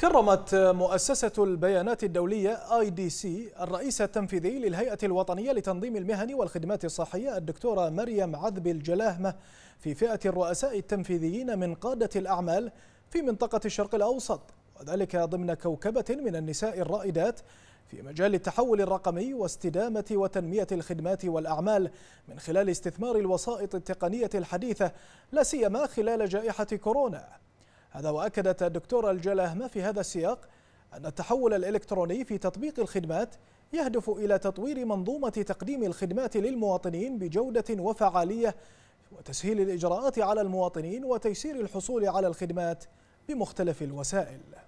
كرمت مؤسسة البيانات الدولية اي دي سي الرئيس التنفيذي للهيئة الوطنية لتنظيم المهن والخدمات الصحية الدكتورة مريم عذب الجلاهمة في فئة الرؤساء التنفيذيين من قادة الأعمال في منطقة الشرق الأوسط وذلك ضمن كوكبة من النساء الرائدات في مجال التحول الرقمي واستدامة وتنمية الخدمات والأعمال من خلال استثمار الوسائط التقنية الحديثة لا سيما خلال جائحة كورونا هذا وأكدت الدكتورة ما في هذا السياق أن التحول الإلكتروني في تطبيق الخدمات يهدف إلى تطوير منظومة تقديم الخدمات للمواطنين بجودة وفعالية وتسهيل الإجراءات على المواطنين وتيسير الحصول على الخدمات بمختلف الوسائل